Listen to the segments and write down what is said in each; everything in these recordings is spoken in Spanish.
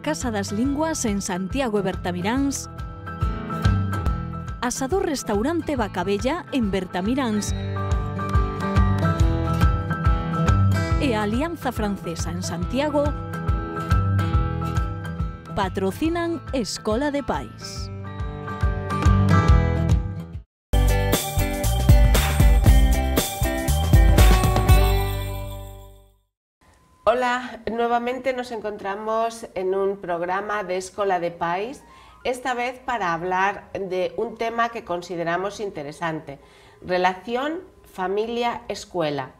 Casa das Lingüas en Santiago e Bertamiráns, Asador Restaurante Bacabella en Bertamiráns e Alianza Francesa en Santiago patrocinan Escola de Pais. Hola, nuevamente nos encontramos en un programa de Escola de País, esta vez para hablar de un tema que consideramos interesante, relación familia-escuela.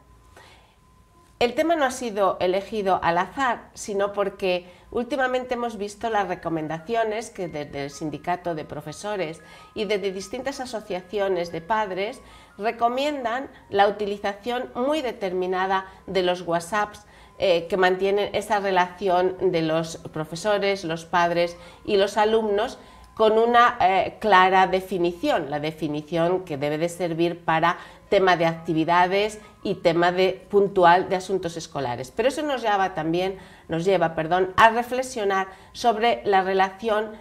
El tema no ha sido elegido al azar, sino porque últimamente hemos visto las recomendaciones que desde el sindicato de profesores y desde distintas asociaciones de padres recomiendan la utilización muy determinada de los WhatsApps eh, que mantienen esa relación de los profesores, los padres y los alumnos con una eh, clara definición, la definición que debe de servir para tema de actividades y tema de puntual de asuntos escolares. Pero eso nos lleva también, nos lleva, perdón, a reflexionar sobre la relación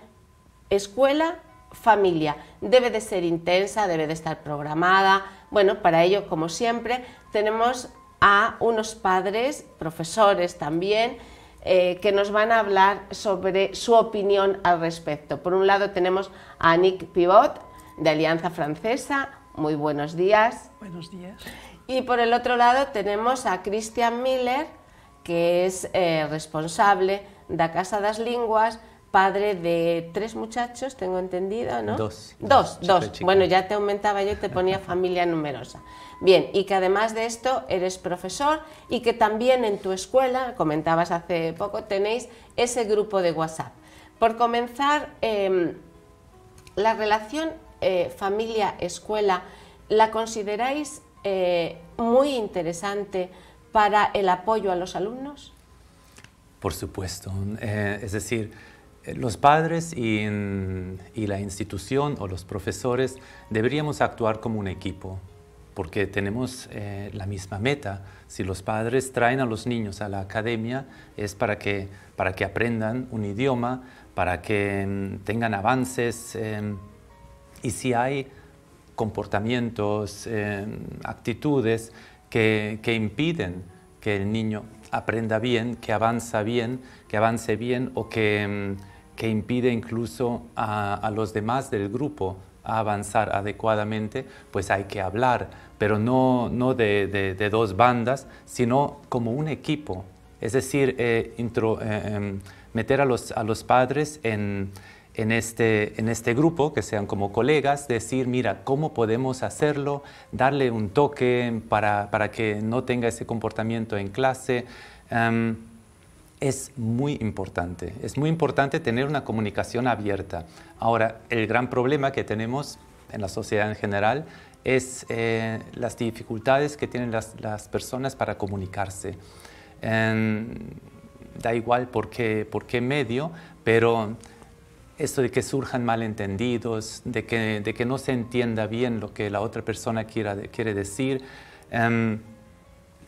escuela familia. Debe de ser intensa, debe de estar programada. Bueno, para ello, como siempre, tenemos a unos padres, profesores también, eh, que nos van a hablar sobre su opinión al respecto. Por un lado tenemos a Nick Pivot, de Alianza Francesa. Muy buenos días. Buenos días. Y por el otro lado tenemos a Christian Miller, que es eh, responsable de Casa das Linguas, padre de tres muchachos, tengo entendido, ¿no? Dos. Dos, dos. Bueno, ya te aumentaba yo y te ponía familia numerosa. Bien, y que además de esto eres profesor y que también en tu escuela, comentabas hace poco, tenéis ese grupo de WhatsApp. Por comenzar, em, la relación eh, familia-escuela, ¿la consideráis eh, muy interesante para el apoyo a los alumnos? Por supuesto, eh, es decir, los padres y, la institución o los profesores deberíamos actuar como un equipo, porque tenemos eh, la misma meta. Si los padres traen a los niños a la academia es para que, para que aprendan un idioma, para que mm, tengan avances. Em, y si hay comportamientos, em, actitudes que, que impiden que el niño aprenda bien, que avanza bien, que avance bien o que mm, que impide incluso a, los demás del grupo avanzar adecuadamente, pues hay que hablar, pero no, no de, dos bandas, sino como un equipo. Es decir, eh, eh, em, meter a los, a los padres en, en, este, en este grupo, que sean como colegas, decir, mira, ¿cómo podemos hacerlo? Darle un toque para, para que no tenga ese comportamiento en clase. Em, es muy importante. Es muy importante tener una comunicación abierta. Ahora, el gran problema que tenemos en la sociedad en general es eh, las dificultades que tienen las, las personas para comunicarse. da igual por qué, por qué medio, pero esto de que surjan malentendidos, de que, de que no se entienda bien lo que la otra persona quiera, quiere decir, em,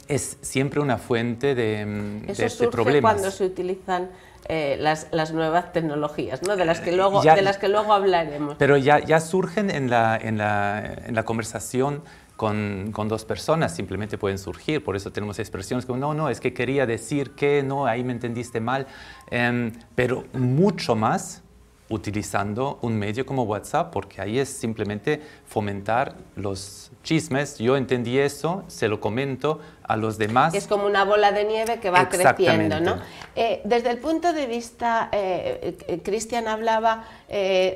es siempre una fuente de, mm, Eso de este problema cuando se utilizan eh, las, las, nuevas tecnologías, ¿no? de, las que eh, luego, de las que luego hablaremos. Pero ya, ya surgen en la, en la, en la conversación con, con, dos personas, simplemente pueden surgir, por eso tenemos expresiones como, no, no, es que quería decir que, no, ahí me entendiste mal, em, pero mucho más utilizando un medio como WhatsApp, porque ahí es simplemente fomentar los, chismes, yo entendí eso, se lo comento a los demás. Es como una bola de nieve que va creciendo, ¿no? Eh, desde el punto de vista, eh, eh, Cristian hablaba,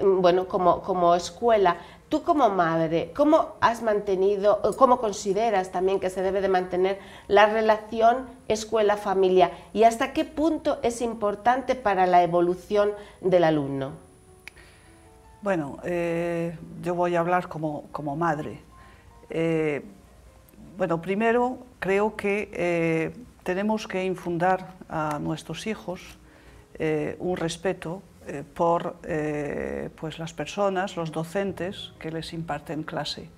bueno, como, como escuela, Tú como madre, ¿cómo has mantenido, cómo consideras también que se debe de mantener la relación escuela-familia y hasta qué punto es importante para la evolución del alumno? Bueno, yo voy a hablar como, como madre. Eh, bueno, primero creo que eh, tenemos que infundar a nuestros hijos eh, un respeto por pues las personas, los docentes que les imparten clase.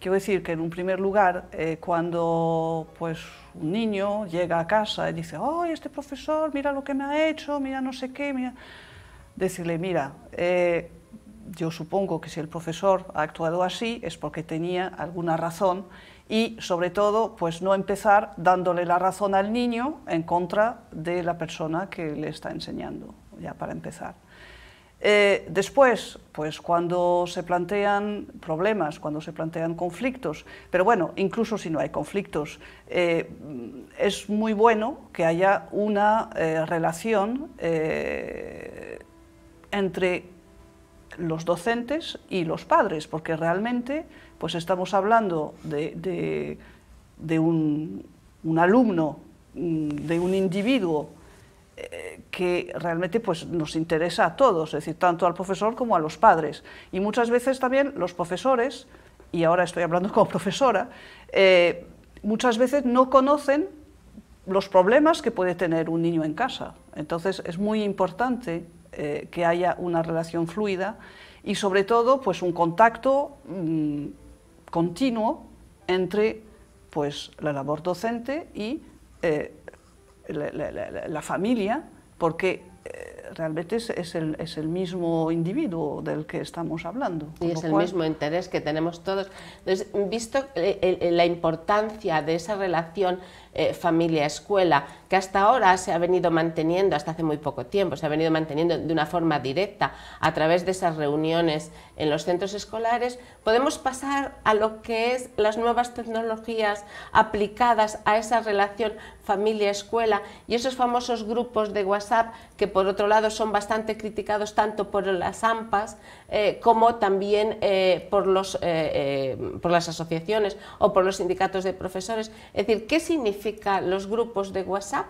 Quiero decir que en un primer lugar, cuando pues, un niño llega a casa y dice, ¡ay, este profesor, mira lo que me ha hecho, mira no sé qué! Decirle, mira, yo supongo que si el profesor ha actuado así es porque tenía alguna razón y sobre todo pues no empezar dándole la razón al niño en contra de la persona que le está enseñando, ya para empezar. Eh, después, pues cuando se plantean problemas, cuando se plantean conflictos, pero bueno, incluso si no hay conflictos, eh, es muy bueno que haya una eh, relación entre los docentes y los padres, porque realmente pues estamos hablando de, un, alumno, mm, de un individuo eh, que realmente pues, nos interesa a todos, es decir, tanto al profesor como a los padres. Y muchas veces también los profesores, y ahora estoy hablando como profesora, eh, muchas veces no conocen los problemas que puede tener un niño en casa. Entonces es muy importante eh, que haya una relación fluida y sobre todo pues un contacto mm, continuo entre pues la labor docente y eh, la, familia porque eh, realmente es, el, mismo individuo del que estamos hablando. Y es el mismo interés que tenemos todos. Entonces, visto la importancia de esa relación eh, familia-escuela, que hasta ahora se ha venido manteniendo, hasta hace muy poco tiempo, se ha venido manteniendo de una forma directa a través de esas reuniones en los centros escolares, podemos pasar a lo que es las nuevas tecnologías aplicadas a esa relación familia-escuela y esos famosos grupos de WhatsApp que por otro lado son bastante criticados tanto por las AMPAs, eh, como también eh, por, los, eh, por las asociaciones o por los sindicatos de profesores. Es decir, ¿qué significan los grupos de WhatsApp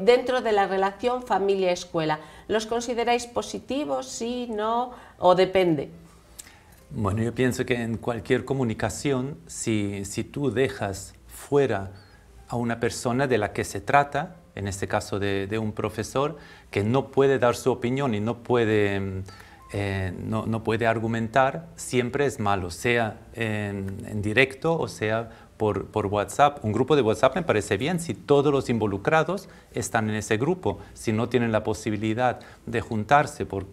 dentro de la relación familia-escuela? ¿Los consideráis positivos, sí, no o depende? Bueno, yo pienso que en cualquier comunicación, si, si tú dejas fuera a una persona de la que se trata, en este caso de, de, un profesor, que no puede dar su opinión y no puede mm, eh, no, puede argumentar, siempre es malo, sea en, directo o sea por, WhatsApp. Un grupo de WhatsApp me parece bien si todos los involucrados están en ese grupo, si no tienen la posibilidad de juntarse por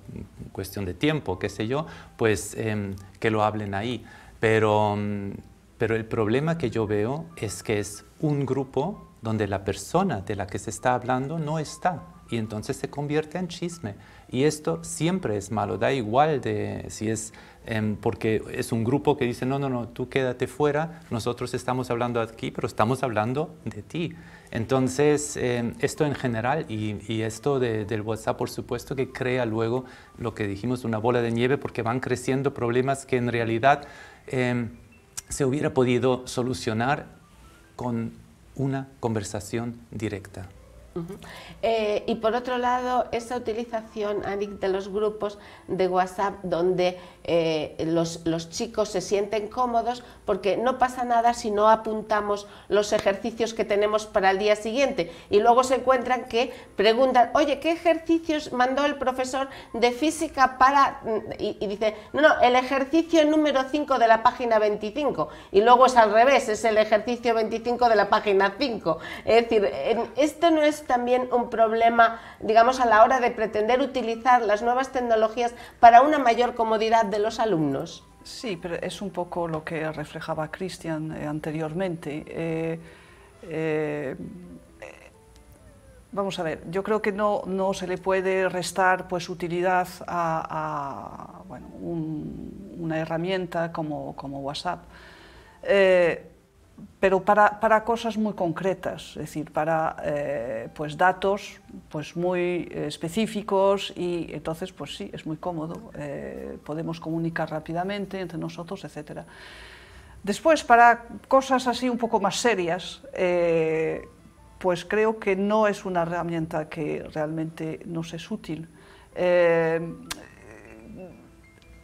cuestión de tiempo, qué sé yo, pues em, que lo hablen ahí. Mm, pero el problema que yo veo es que es un grupo donde la persona de la que se está hablando no está y entonces se convierte en chisme. Y esto siempre es malo, da igual de si es em, porque es un grupo que dice, no, no, no, tú quédate fuera, nosotros estamos hablando aquí, pero estamos hablando de ti. Entonces, em, esto en general y, esto del WhatsApp, por supuesto, que crea luego lo que dijimos, una bola de nieve, porque van creciendo problemas que en realidad em, se hubiera podido solucionar con una conversación directa. Eh, y por otro lado, esa utilización, de los grupos de WhatsApp donde eh, los, los, chicos se sienten cómodos porque no pasa nada si no apuntamos los ejercicios que tenemos para el día siguiente y luego se encuentran que preguntan, oye, ¿qué ejercicios mandó el profesor de física para...? Y, dice, no, no, el ejercicio número 5 de la página 25 y luego es al revés, es el ejercicio 25 de la página 5. Es decir, esto no es también un problema, digamos, a la hora de pretender utilizar las nuevas tecnologías para una mayor comodidad de los alumnos? Sí, pero es un poco lo que reflejaba Cristian eh, anteriormente. Eh, eh, vamos a ver, yo creo que no, no se le puede restar pues, utilidad a, una herramienta como, como WhatsApp pero para, cosas muy concretas, es decir, para eh, pues datos pues muy eh, específicos y entonces pues sí, es muy cómodo, eh, podemos comunicar rápidamente entre nosotros, etc. Después, para cosas así un poco más serias, pues creo que no es una herramienta que realmente nos es útil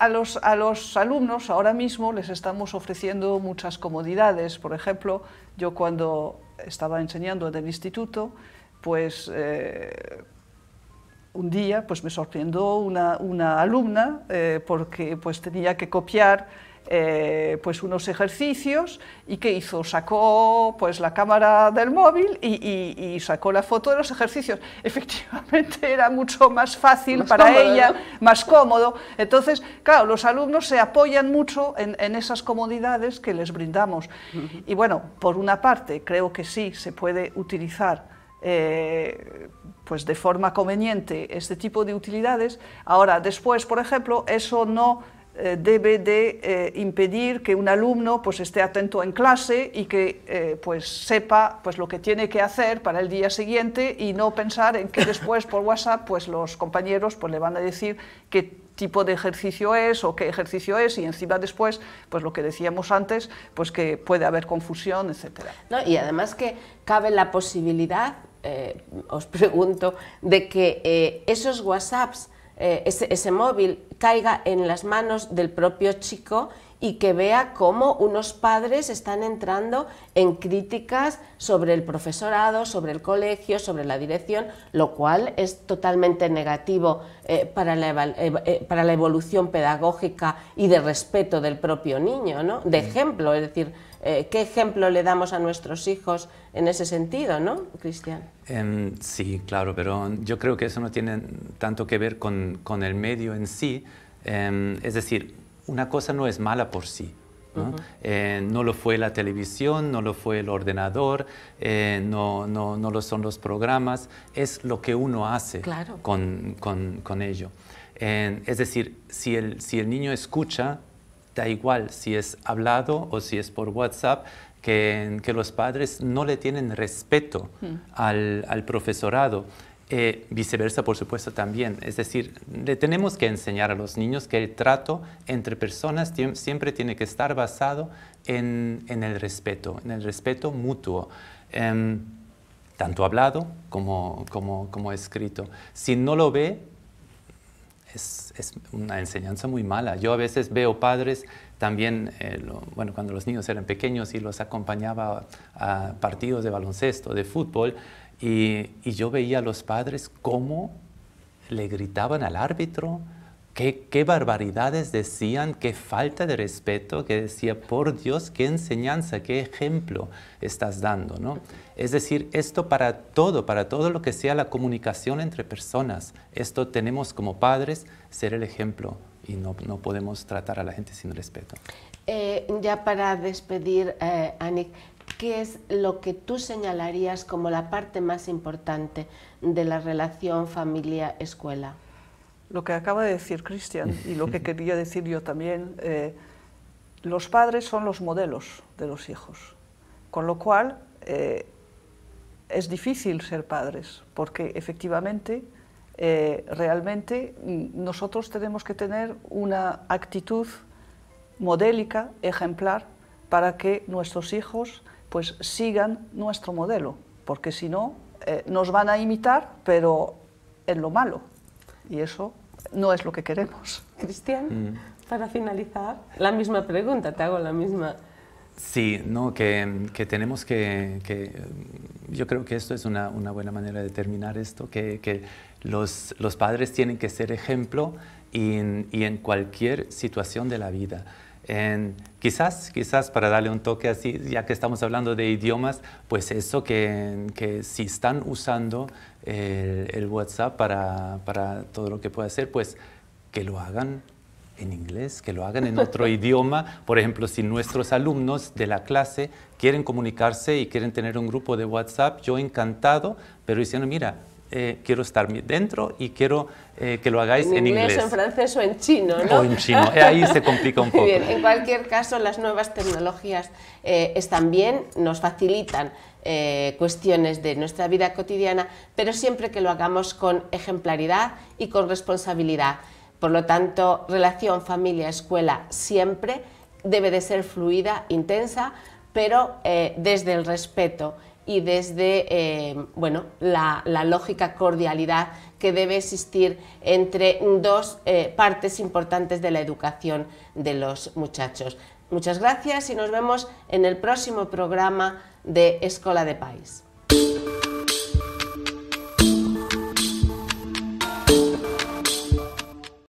a los, alumnos ahora mismo les estamos ofreciendo muchas comodidades. Por ejemplo, yo cuando estaba enseñando en el instituto, pues eh, un día pues me sorprendió una, alumna eh, porque pues tenía que copiar eh, pues unos ejercicios y ¿qué hizo? Sacó pues la cámara del móvil y, sacó la foto de los ejercicios. Efectivamente era mucho más fácil para ella, más cómodo. Entonces, claro, los alumnos se apoyan mucho en, esas comodidades que les brindamos. Y bueno, por una parte, creo que sí se puede utilizar eh, pues de forma conveniente este tipo de utilidades. Ahora, después, por ejemplo, eso no eh, debe de eh, impedir que un alumno pues, esté atento en clase y que eh, pues, sepa pues, lo que tiene que hacer para el día siguiente y no pensar en que después por WhatsApp pues, los compañeros pues, le van a decir qué tipo de ejercicio es o qué ejercicio es y encima después, pues lo que decíamos antes, pues que puede haber confusión, etcétera. y además que cabe la posibilidad, os pregunto, de que esos WhatsApps, ese, móvil caiga en las manos del propio chico y que vea cómo unos padres están entrando en críticas sobre el profesorado, sobre el colegio, sobre la dirección, lo cual es totalmente negativo eh, para, la, eh, eh, para, la, evolución pedagógica y de respeto del propio niño, ¿no? De mm. ejemplo, es decir, ¿qué ejemplo le damos a nuestros hijos en ese sentido, ¿no, Cristian? Em, sí, claro, pero yo creo que eso no tiene tanto que ver con, el medio en sí. Em, es decir, una cosa no es mala por sí. Eh, ¿no? lo fue la televisión, no lo fue el ordenador, eh, no, lo son los programas, es lo que uno hace con, ello. es decir, si el, niño escucha, da igual si es hablado o si es por WhatsApp, que, los padres no le tienen respeto mm. al, al profesorado. Eh, viceversa, por supuesto, también. Es decir, le tenemos que enseñar a los niños que el trato entre personas siempre tiene que estar basado en, el respeto, en el respeto mutuo. Em, tanto hablado como, escrito. Si no lo ve, es, una enseñanza muy mala. Yo a veces veo padres también, eh, bueno, cuando los niños eran pequeños y los acompañaba a partidos de baloncesto, de fútbol, y, yo veía a los padres cómo le gritaban al árbitro, qué, qué barbaridades decían, qué falta de respeto, que decía, por Dios, qué enseñanza, qué ejemplo estás dando. ¿no? Es decir, esto para todo, para todo lo que sea la comunicación entre personas, esto tenemos como padres ser el ejemplo y no, no podemos tratar a la gente sin respeto. Eh, ya para despedir, eh, Anik, ¿qué es lo que tú señalarías como la parte más importante de la relación familia-escuela? Lo que acaba de decir Cristian y lo que quería decir yo también, eh, los padres son los modelos de los hijos, con lo cual eh, es difícil ser padres, porque efectivamente, eh, realmente nosotros tenemos que tener una actitud modélica, ejemplar, para que nuestros hijos pues sigan nuestro modelo, porque si no, eh, nos van a imitar, pero en lo malo. Y eso no es lo que queremos. Cristian, mm. para finalizar, la misma pregunta, te hago la misma. Sí, no, que, tenemos que, mm, Yo creo que esto es una, buena manera de terminar esto, que, los, padres tienen que ser ejemplo y en cualquier situación de la vida quizás, quizás para darle un toque así, ya que estamos hablando de idiomas, pues eso que, si están usando eh, el, WhatsApp para, todo lo que puede hacer, pues que lo hagan en inglés, que lo hagan en otro idioma. Por ejemplo, si nuestros alumnos de la clase quieren comunicarse y quieren tener un grupo de WhatsApp, yo encantado, pero diciendo, mira, eh, quiero estar dentro y quiero eh, que lo hagáis en, en inglés, En francés o en chino, O en chino, eh, ahí se complica un poco. En cualquier caso, las nuevas tecnologías están bien, nos facilitan cuestiones de nuestra vida cotidiana, pero siempre que lo hagamos con ejemplaridad y con responsabilidad. Por lo tanto, relación familia-escuela siempre debe de ser fluida, intensa, pero desde el respeto y desde eh, la, lógica cordialidad que debe existir entre dos eh, partes importantes de la educación de los muchachos. Muchas gracias y nos vemos en el próximo programa de Escola de País.